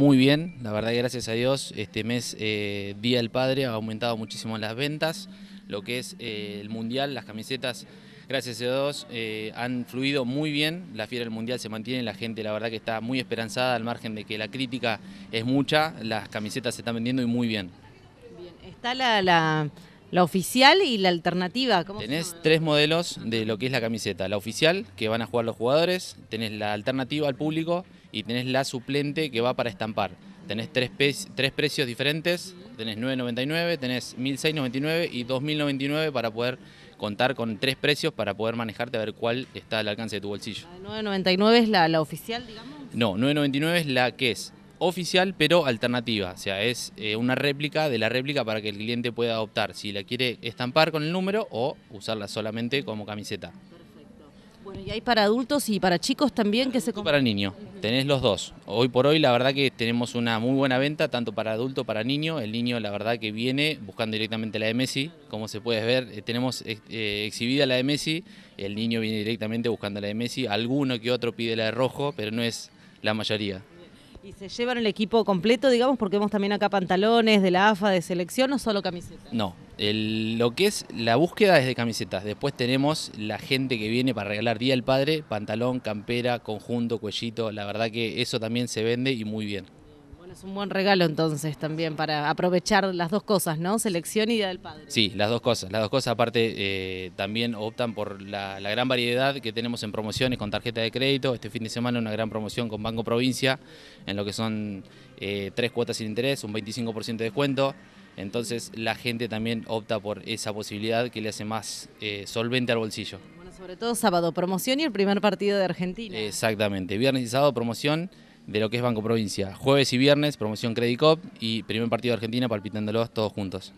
muy bien, la verdad que gracias a Dios este mes eh, Día del Padre ha aumentado muchísimo las ventas, lo que es eh, el Mundial, las camisetas, gracias a Dios, eh, han fluido muy bien, la fiera del Mundial se mantiene, la gente la verdad que está muy esperanzada al margen de que la crítica es mucha, las camisetas se están vendiendo y muy bien. Está la la oficial y la alternativa. tenés tres modelos de lo que es la camiseta. La oficial, que van a jugar los jugadores, tenés la alternativa al público y tenés la suplente que va para estampar. Tenés tres, tres precios diferentes, tenés 9.99, tenés 1.699 y 2.099 para poder contar con tres precios para poder manejarte a ver cuál está al alcance de tu bolsillo. ¿La ah, 9.99 es la, la oficial, digamos? No, 9.99 es la que es oficial pero alternativa, o sea, es eh, una réplica de la réplica para que el cliente pueda adoptar, si la quiere estampar con el número o usarla solamente como camiseta. Perfecto. Bueno, y hay para adultos y para chicos también que se... Para niños, tenés los dos. Hoy por hoy la verdad que tenemos una muy buena venta, tanto para adulto, para niño. El niño la verdad que viene buscando directamente la de Messi, como se puede ver, eh, tenemos eh, exhibida la de Messi, el niño viene directamente buscando la de Messi, alguno que otro pide la de rojo, pero no es la mayoría. ¿Y se llevan el equipo completo, digamos, porque vemos también acá pantalones de la AFA, de selección o solo camisetas? No, lo que es la búsqueda es de camisetas. Después tenemos la gente que viene para regalar Día del Padre, pantalón, campera, conjunto, cuellito. La verdad que eso también se vende y muy bien es un buen regalo entonces también para aprovechar las dos cosas, ¿no? Selección y Día del Padre. Sí, las dos cosas. Las dos cosas aparte eh, también optan por la, gran variedad que tenemos en promociones con tarjeta de crédito. Este fin de semana una gran promoción con Banco Provincia en lo que son eh, tres cuotas sin interés, un 25% de descuento. Entonces la gente también opta por esa posibilidad que le hace más eh, solvente al bolsillo. Bueno, sobre todo sábado promoción y el primer partido de Argentina. Exactamente, viernes y sábado promoción de lo que es Banco Provincia. Jueves y viernes, promoción Credit Cop y primer partido de Argentina palpitándolos todos juntos.